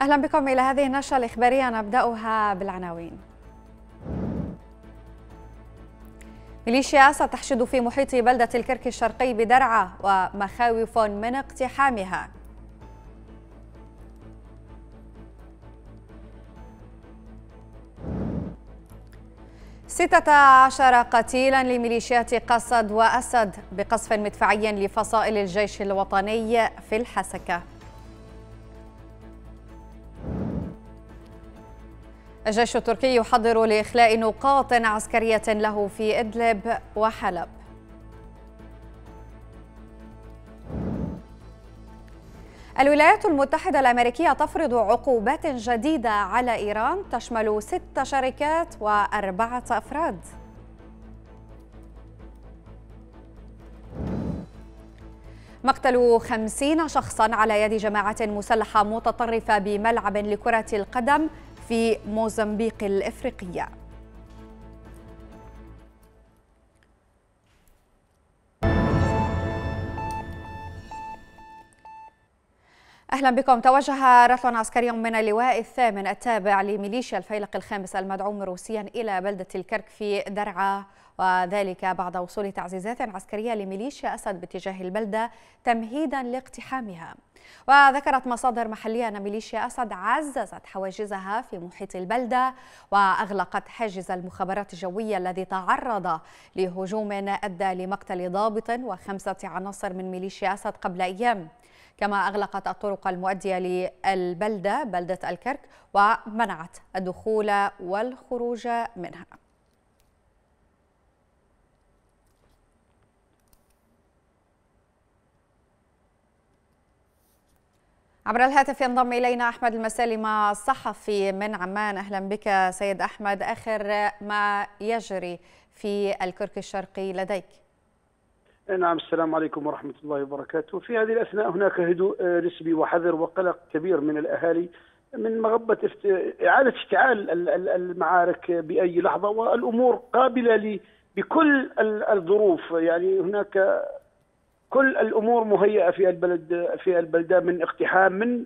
أهلا بكم إلى هذه النشرة الإخبارية نبدأها بالعناوين ميليشيا أسد تحشد في محيط بلدة الكرك الشرقي بدرعة ومخاوف من اقتحامها ستة عشر قتيلا لميليشيات قصد وأسد بقصف مدفعي لفصائل الجيش الوطني في الحسكة الجيش التركي يحضر لإخلاء نقاط عسكرية له في إدلب وحلب الولايات المتحدة الأمريكية تفرض عقوبات جديدة على إيران تشمل ست شركات وأربعة أفراد مقتل خمسين شخصا على يد جماعة مسلحة متطرفة بملعب لكرة القدم في موزمبيق الإفريقية أهلا بكم توجه رفع عسكري من اللواء الثامن التابع لميليشيا الفيلق الخامس المدعوم روسيا إلى بلدة الكرك في درعا وذلك بعد وصول تعزيزات عسكرية لميليشيا أسد باتجاه البلدة تمهيدا لاقتحامها وذكرت مصادر محلية أن ميليشيا أسد عززت حواجزها في محيط البلدة وأغلقت حاجز المخابرات الجوية الذي تعرض لهجوم أدى لمقتل ضابط وخمسة عناصر من ميليشيا أسد قبل أيام كما أغلقت الطرق المؤدية للبلدة بلدة الكرك ومنعت الدخول والخروج منها عبر الهاتف ينضم إلينا أحمد المسالمة الصحفي من عمان أهلا بك سيد أحمد آخر ما يجري في الكرك الشرقي لديك نعم السلام عليكم ورحمة الله وبركاته في هذه الأثناء هناك هدوء آه، نسبي وحذر وقلق كبير من الأهالي من مغبة افت... إعادة اشتعال المعارك بأي لحظة والأمور قابلة لي بكل الظروف يعني هناك كل الأمور مهيئة في البلد في البلدان من اقتحام من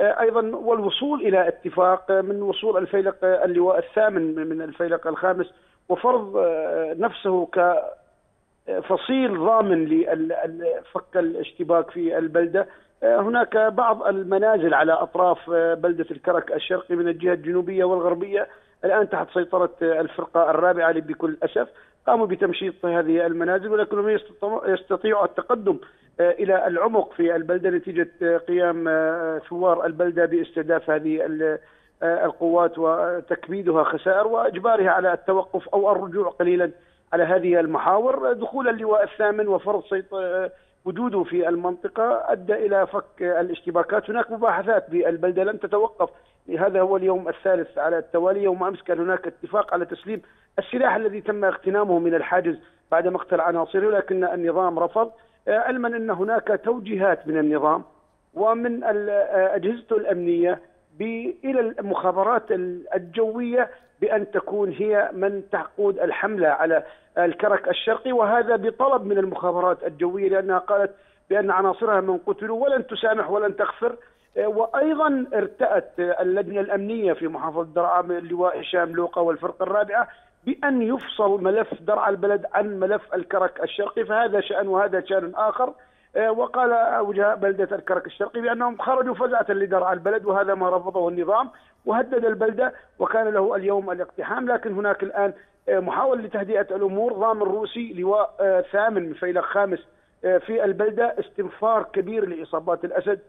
آه، ايضا والوصول الى اتفاق من وصول الفيلق اللواء الثامن من الفيلق الخامس وفرض آه، نفسه ك فصيل ضامن لفك الاشتباك في البلده آه، هناك بعض المنازل على اطراف آه، بلده الكرك الشرقي من الجهه الجنوبيه والغربيه الان تحت سيطره آه، الفرقه الرابعه بكل اسف قاموا بتمشيط هذه المنازل ولكنهم يستطيعوا التقدم الى العمق في البلده نتيجه قيام ثوار البلده باستهداف هذه القوات وتكبيدها خسائر واجبارها على التوقف او الرجوع قليلا على هذه المحاور دخول اللواء الثامن وفرض وجوده في المنطقة أدى إلى فك الاشتباكات هناك مباحثات بالبلدة لم تتوقف هذا هو اليوم الثالث على التوالي يوم أمس كان هناك اتفاق على تسليم السلاح الذي تم اغتنامه من الحاجز بعد مقتل عناصره ولكن النظام رفض آه، علما أن هناك توجيهات من النظام ومن آه، أجهزته الأمنية الى المخابرات الجويه بأن تكون هي من تقود الحملة على الكرك الشرقي وهذا بطلب من المخابرات الجوية لأنها قالت بأن عناصرها من قتلوا ولن تسامح ولن تغفر آه، وايضا ارتأت آه، اللجنه الامنيه في محافظه درعا من اللواء هشام لوقا والفرقه الرابعه بان يفصل ملف درعا البلد عن ملف الكرك الشرقي فهذا شان وهذا شان اخر آه، وقال وجهاء بلدة الكرك الشرقي بأنهم خرجوا فزعة لدرع البلد وهذا ما رفضه النظام وهدد البلدة وكان له اليوم الاقتحام لكن هناك الآن آه، محاولة لتهدئة الأمور ضامن روسي لواء آه، ثامن من فيلق خامس في البلدة استنفار كبير لإصابات الأسد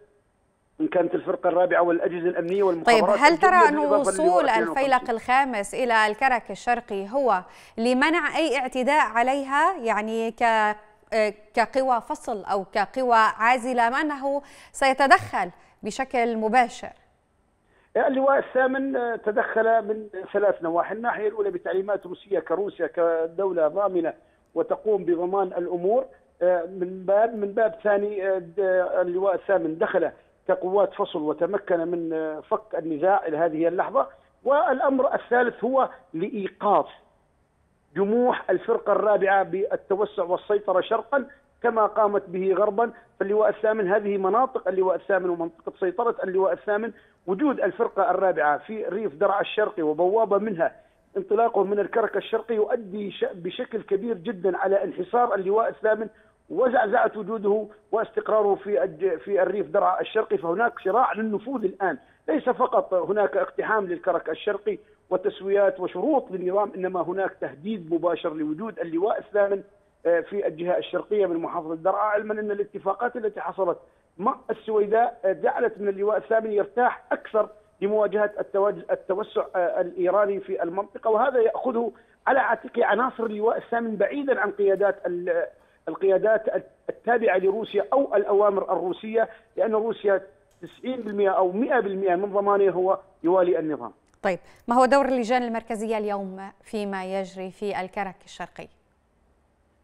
ان كانت الفرقه الرابعه والاجهزه الامنيه والمخابرات طيب هل ترى ان وصول الفيلق الخامس الى الكرك الشرقي هو لمنع اي اعتداء عليها يعني ك كقوى فصل أو كقوى عازلة ما أنه سيتدخل بشكل مباشر اللواء الثامن آه، تدخل من ثلاث نواحي الناحية الأولى بتعليمات روسية كروسيا كدولة ضامنة وتقوم بضمان الأمور آه، من باب من باب ثاني آه، اللواء الثامن دخل كقوات فصل وتمكن من فك النزاع إلى هذه اللحظة والأمر الثالث هو لإيقاف جموح الفرقة الرابعة بالتوسع والسيطرة شرقا كما قامت به غربا فاللواء الثامن هذه مناطق اللواء الثامن ومنطقة سيطرة اللواء الثامن وجود الفرقة الرابعة في ريف درعا الشرقي وبوابة منها انطلاقه من الكرك الشرقي يؤدي بشكل كبير جدا على انحصار اللواء الثامن وزعزعة وجوده واستقراره في في الريف درعا الشرقي فهناك صراع للنفوذ الآن ليس فقط هناك اقتحام للكرك الشرقي وتسويات وشروط للنظام انما هناك تهديد مباشر لوجود اللواء الثامن آه، في الجهه الشرقيه من محافظه درعا علما ان الاتفاقات التي حصلت مع السويداء آه، جعلت من اللواء الثامن يرتاح اكثر لمواجهه التوسع الايراني في المنطقه وهذا ياخذه على عاتقه عناصر اللواء الثامن بعيدا عن قيادات القيادات التابعه لروسيا او الاوامر الروسيه لان روسيا 90% او 100% من ضمانه هو يوالي النظام. طيب، ما هو دور اللجان المركزيه اليوم فيما يجري في الكرك الشرقي؟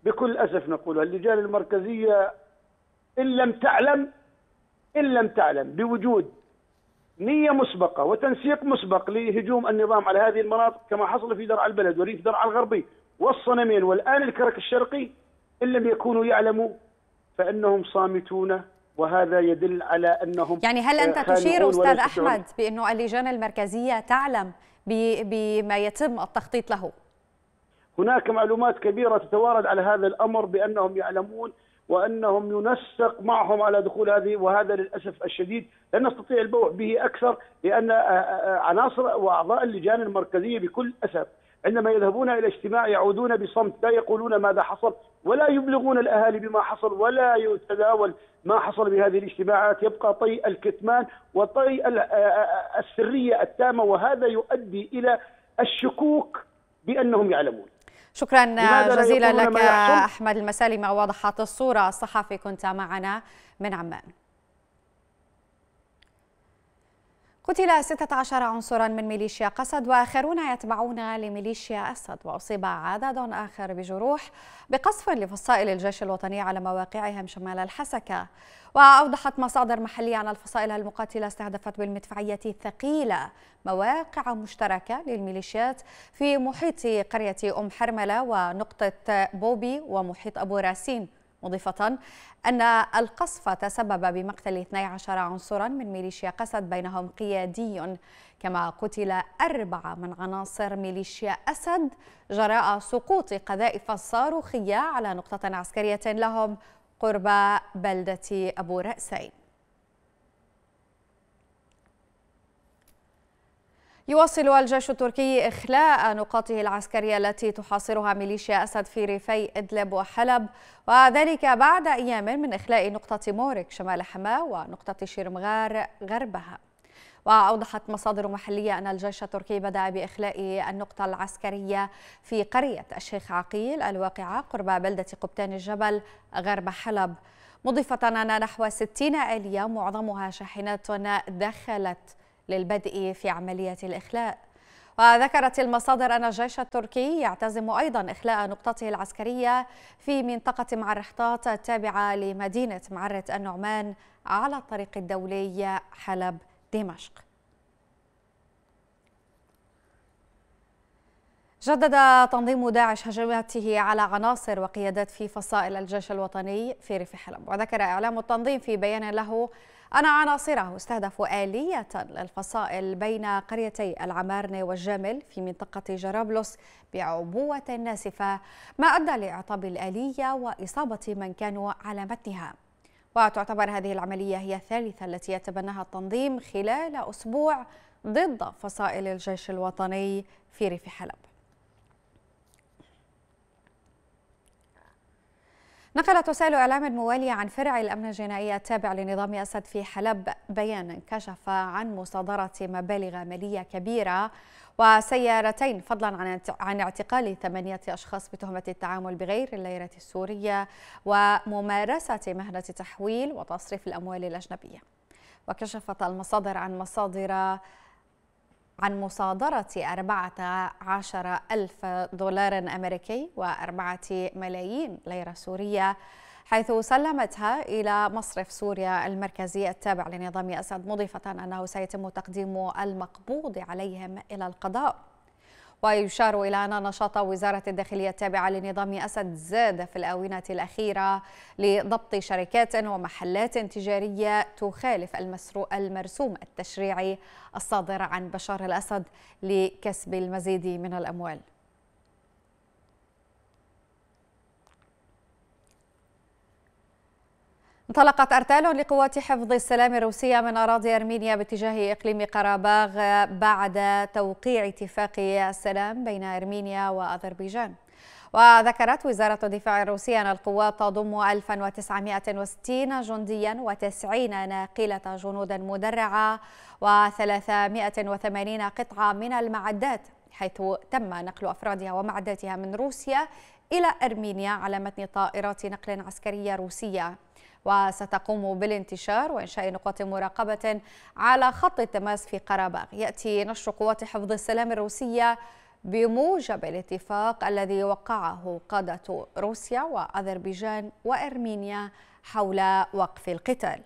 بكل اسف نقولها، اللجان المركزيه ان لم تعلم ان لم تعلم بوجود نية مسبقة وتنسيق مسبق لهجوم النظام على هذه المناطق كما حصل في درعا البلد وريف درعا الغربي والصنمين والآن الكرك الشرقي إن لم يكونوا يعلموا فإنهم صامتون وهذا يدل على انهم يعني هل انت آه، تشير استاذ احمد بانه اللجان المركزيه تعلم بما يتم التخطيط له هناك معلومات كبيره تتوارد على هذا الامر بانهم يعلمون وانهم ينسق معهم على دخول هذه وهذا للاسف الشديد لن نستطيع البوح به اكثر لان آه، آه، عناصر واعضاء اللجان المركزيه بكل اسف عندما يذهبون إلى اجتماع يعودون بصمت لا يقولون ماذا حصل ولا يبلغون الأهالي بما حصل ولا يتداول ما حصل بهذه الاجتماعات يبقى طي الكتمان وطي السرية التامة وهذا يؤدي إلى الشكوك بأنهم يعلمون شكرا جزيلا لك أحمد المسالي مع وضحت الصورة الصحفي كنت معنا من عمان قتل 16 عنصرا من ميليشيا قسد واخرون يتبعون لميليشيا اسد واصيب عدد اخر بجروح بقصف لفصائل الجيش الوطني على مواقعهم شمال الحسكه واوضحت مصادر محليه ان الفصائل المقاتله استهدفت بالمدفعيه الثقيله مواقع مشتركه للميليشيات في محيط قريه ام حرمله ونقطه بوبي ومحيط ابو راسين مضيفة أن القصف تسبب بمقتل 12 عنصرا من ميليشيا قسد بينهم قيادي كما قتل أربعة من عناصر ميليشيا أسد جراء سقوط قذائف صاروخية على نقطة عسكرية لهم قرب بلدة أبو رأسين يواصل الجيش التركي إخلاء نقاطه العسكرية التي تحاصرها ميليشيا أسد في ريفي إدلب وحلب وذلك بعد أيام من إخلاء نقطة مورك شمال حماة ونقطة شيرمغار غربها وأوضحت مصادر محلية أن الجيش التركي بدأ بإخلاء النقطة العسكرية في قرية الشيخ عقيل الواقعة قرب بلدة قبتان الجبل غرب حلب مضيفة أن نحو 60 آلية معظمها شاحنات دخلت للبدء في عملية الإخلاء وذكرت المصادر أن الجيش التركي يعتزم أيضا إخلاء نقطته العسكرية في منطقة معرحطات التابعة لمدينة معرة النعمان على الطريق الدولي حلب دمشق جدد تنظيم داعش هجماته على عناصر وقيادات في فصائل الجيش الوطني في ريف حلب وذكر إعلام التنظيم في بيان له أن عناصره استهدفوا آلية للفصائل بين قريتي العمارنة والجمل في منطقة جرابلس بعبوة ناسفة ما أدى لإعطاب الآلية وإصابة من كانوا على متنها وتعتبر هذه العملية هي الثالثة التي يتبناها التنظيم خلال أسبوع ضد فصائل الجيش الوطني في ريف حلب نقلت وسائل إعلام المواليه عن فرع الأمن الجنائي التابع لنظام أسد في حلب بيانا كشف عن مصادرة مبالغ مالية كبيرة وسيارتين فضلا عن عن اعتقال ثمانية أشخاص بتهمة التعامل بغير الليرة السورية وممارسة مهنة تحويل وتصريف الأموال الأجنبية وكشفت المصادر عن مصادر عن مصادرة 14 ألف دولار أمريكي و4 ملايين ليرة سورية حيث سلمتها إلى مصرف سوريا المركزي التابع لنظام أسد مضيفة أنه سيتم تقديم المقبوض عليهم إلى القضاء ويشار إلى أن نشاط وزارة الداخلية التابعة لنظام أسد زاد في الآونة الأخيرة لضبط شركات ومحلات تجارية تخالف المرسوم التشريعي الصادر عن بشار الأسد لكسب المزيد من الأموال انطلقت أرتال لقوات حفظ السلام الروسية من أراضي أرمينيا باتجاه إقليم قراباغ بعد توقيع اتفاق السلام بين أرمينيا وأذربيجان وذكرت وزارة الدفاع الروسية أن القوات تضم 1960 جنديا و90 ناقلة جنود مدرعة و380 قطعة من المعدات حيث تم نقل أفرادها ومعداتها من روسيا إلى أرمينيا على متن طائرات نقل عسكرية روسية وستقوم بالانتشار وإنشاء نقاط مراقبة على خط التماس في قرباغ يأتي نشر قوات حفظ السلام الروسية بموجب الاتفاق الذي وقعه قادة روسيا وأذربيجان وأرمينيا حول وقف القتال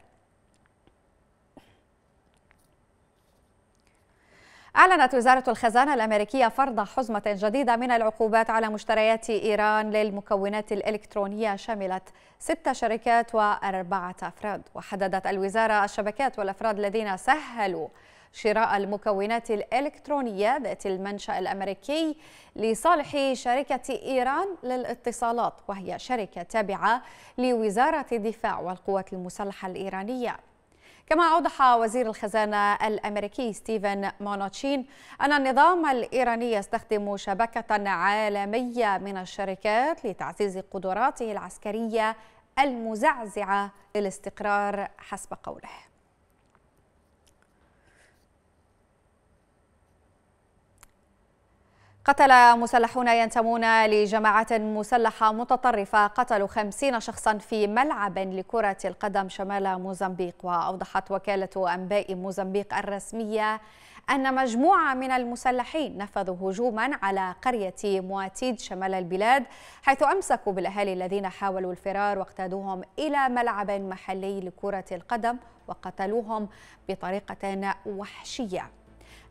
أعلنت وزارة الخزانة الأمريكية فرض حزمة جديدة من العقوبات على مشتريات إيران للمكونات الإلكترونية شملت ست شركات وأربعة أفراد وحددت الوزارة الشبكات والأفراد الذين سهلوا شراء المكونات الإلكترونية ذات المنشأ الأمريكي لصالح شركة إيران للاتصالات وهي شركة تابعة لوزارة الدفاع والقوات المسلحة الإيرانية كما أوضح وزير الخزانة الأمريكي ستيفن مونوتشين أن النظام الإيراني يستخدم شبكة عالمية من الشركات لتعزيز قدراته العسكرية المزعزعة للاستقرار حسب قوله قتل مسلحون ينتمون لجماعة مسلحة متطرفة قتلوا خمسين شخصا في ملعب لكرة القدم شمال موزمبيق وأوضحت وكالة أنباء موزمبيق الرسمية أن مجموعة من المسلحين نفذوا هجوما على قرية مواتيد شمال البلاد حيث أمسكوا بالأهالي الذين حاولوا الفرار واقتادوهم إلى ملعب محلي لكرة القدم وقتلوهم بطريقة وحشية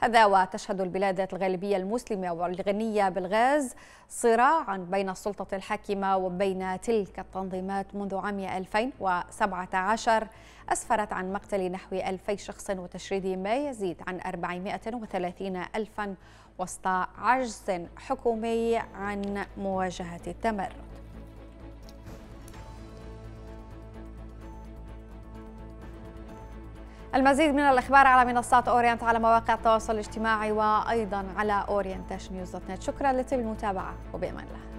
هذا وتشهد البلاد الغالبية المسلمة والغنية بالغاز صراعا بين السلطة الحاكمة وبين تلك التنظيمات منذ عام 2017 أسفرت عن مقتل نحو 2000 شخص وتشريد ما يزيد عن 430 ألفا وسط عجز حكومي عن مواجهة التمرد المزيد من الأخبار على منصات أورينت على مواقع التواصل الاجتماعي وأيضا على نت شكرا لطيب المتابعة وبأمان الله